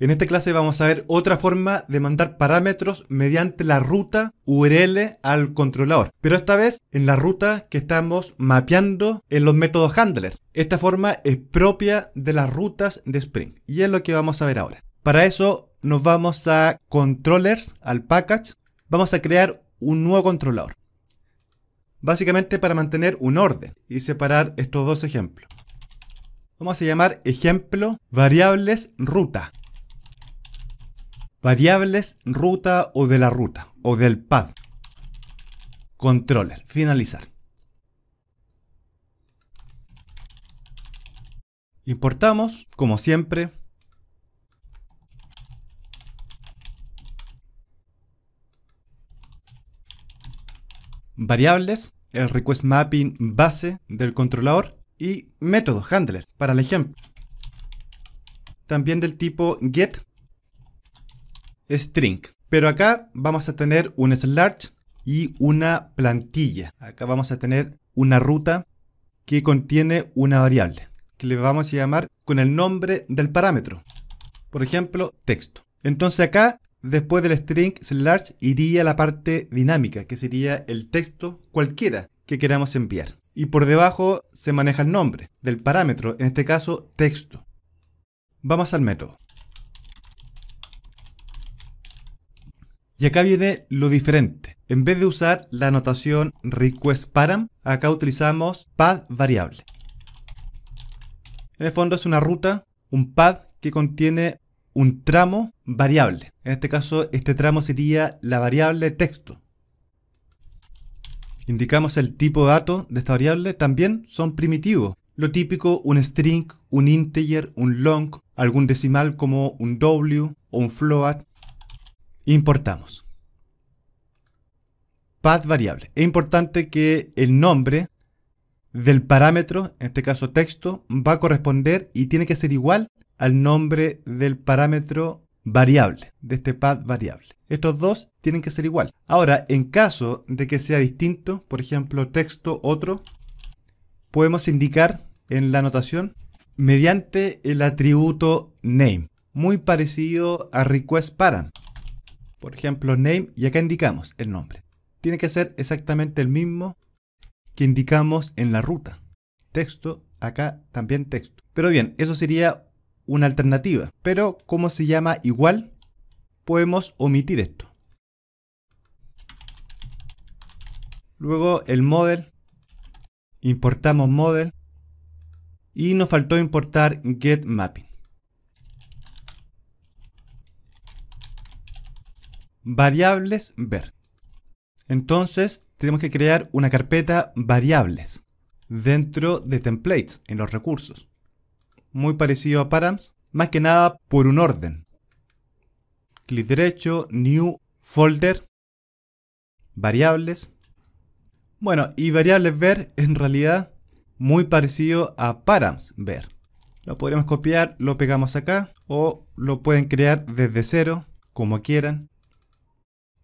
En esta clase vamos a ver otra forma de mandar parámetros mediante la ruta URL al controlador, pero esta vez en la ruta que estamos mapeando en los métodos handler. Esta forma es propia de las rutas de Spring y es lo que vamos a ver ahora. Para eso nos vamos a controllers, al package, vamos a crear un nuevo controlador. Básicamente para mantener un orden y separar estos dos ejemplos. Vamos a llamar ejemplo variables ruta Variables ruta o de la ruta o del pad. Controller. Finalizar. Importamos, como siempre. Variables, el request mapping base del controlador y método handler para el ejemplo. También del tipo get string. Pero acá vamos a tener un Slash y una plantilla. Acá vamos a tener una ruta que contiene una variable que le vamos a llamar con el nombre del parámetro. Por ejemplo, texto. Entonces acá, después del string Slash iría la parte dinámica, que sería el texto cualquiera que queramos enviar. Y por debajo se maneja el nombre del parámetro, en este caso texto. Vamos al método. Y acá viene lo diferente. En vez de usar la anotación requestParam, acá utilizamos pad variable. En el fondo es una ruta, un pad que contiene un tramo variable. En este caso, este tramo sería la variable texto. Indicamos el tipo de dato de esta variable, también son primitivos. Lo típico, un string, un integer, un long, algún decimal como un w o un float, importamos. Path variable. Es importante que el nombre del parámetro, en este caso texto, va a corresponder y tiene que ser igual al nombre del parámetro variable, de este path variable. Estos dos tienen que ser igual. Ahora, en caso de que sea distinto, por ejemplo, texto otro, podemos indicar en la anotación mediante el atributo name, muy parecido a request param. Por ejemplo, name, y acá indicamos el nombre. Tiene que ser exactamente el mismo que indicamos en la ruta. Texto, acá también texto. Pero bien, eso sería una alternativa. Pero como se llama igual, podemos omitir esto. Luego el model, importamos model y nos faltó importar get mapping. variables ver. Entonces tenemos que crear una carpeta variables dentro de templates en los recursos. Muy parecido a params, más que nada por un orden. Clic derecho, new, folder, variables. Bueno, y variables ver en realidad muy parecido a params ver. Lo podríamos copiar, lo pegamos acá o lo pueden crear desde cero, como quieran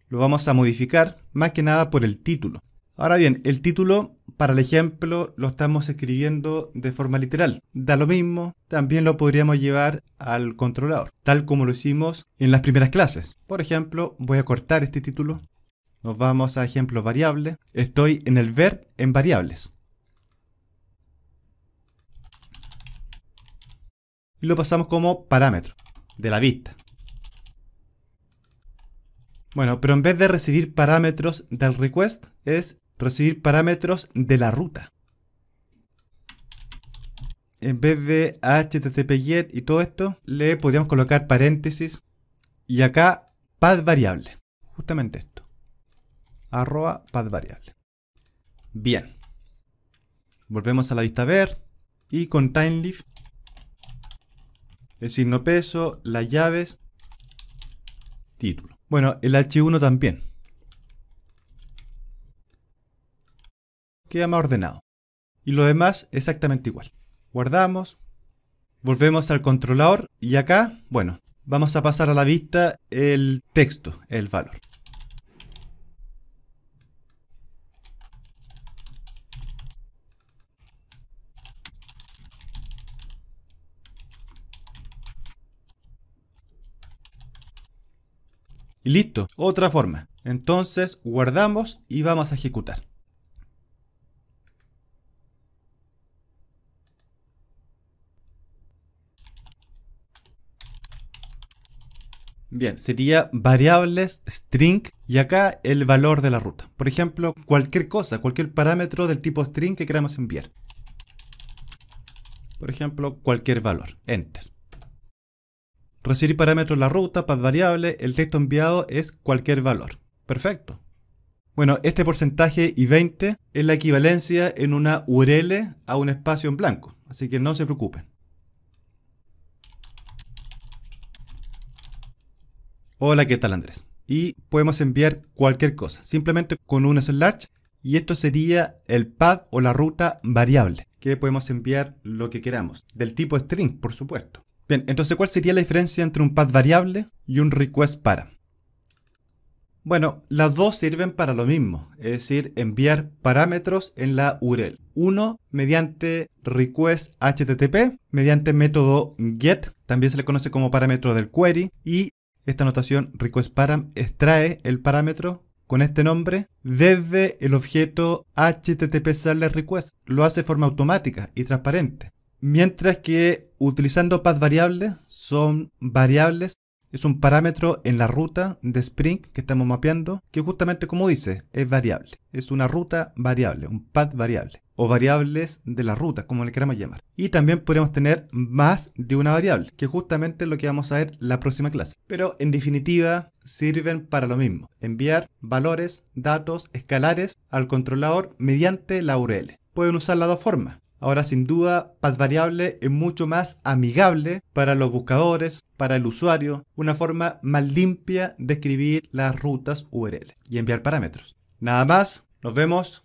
lo vamos a modificar más que nada por el título. Ahora bien, el título para el ejemplo lo estamos escribiendo de forma literal. Da lo mismo, también lo podríamos llevar al controlador, tal como lo hicimos en las primeras clases. Por ejemplo, voy a cortar este título, nos vamos a ejemplos variables, estoy en el ver en variables. Y lo pasamos como parámetro de la vista. Bueno, pero en vez de recibir parámetros del request, es recibir parámetros de la ruta. En vez de http get y todo esto, le podríamos colocar paréntesis y acá pad variable. Justamente esto. Arroba pad variable. Bien. Volvemos a la vista ver y con leaf el signo peso, las llaves, título. Bueno, el H1 también. Queda más ordenado. Y lo demás exactamente igual. Guardamos. Volvemos al controlador y acá, bueno, vamos a pasar a la vista el texto, el valor. Y listo, otra forma. Entonces guardamos y vamos a ejecutar. Bien, sería variables string y acá el valor de la ruta. Por ejemplo, cualquier cosa, cualquier parámetro del tipo string que queramos enviar. Por ejemplo, cualquier valor. Enter recibir parámetros la ruta, path variable, el texto enviado es cualquier valor. Perfecto. Bueno, este porcentaje y 20 es la equivalencia en una URL a un espacio en blanco, así que no se preocupen. Hola, ¿qué tal Andrés? Y podemos enviar cualquier cosa, simplemente con un slash y esto sería el pad o la ruta variable, que podemos enviar lo que queramos, del tipo string, por supuesto. Bien, entonces ¿cuál sería la diferencia entre un path variable y un request para? Bueno, las dos sirven para lo mismo, es decir, enviar parámetros en la URL. Uno mediante request http, mediante método get, también se le conoce como parámetro del query, y esta anotación request param extrae el parámetro con este nombre desde el objeto http request. Lo hace de forma automática y transparente. Mientras que utilizando path variables son variables, es un parámetro en la ruta de Spring que estamos mapeando, que justamente como dice, es variable. Es una ruta variable, un path variable. O variables de la ruta, como le queramos llamar. Y también podemos tener más de una variable, que justamente lo que vamos a ver la próxima clase. Pero en definitiva, sirven para lo mismo. Enviar valores, datos, escalares al controlador mediante la URL. Pueden usar las dos formas Ahora sin duda, variable es mucho más amigable para los buscadores, para el usuario, una forma más limpia de escribir las rutas URL y enviar parámetros. Nada más, nos vemos.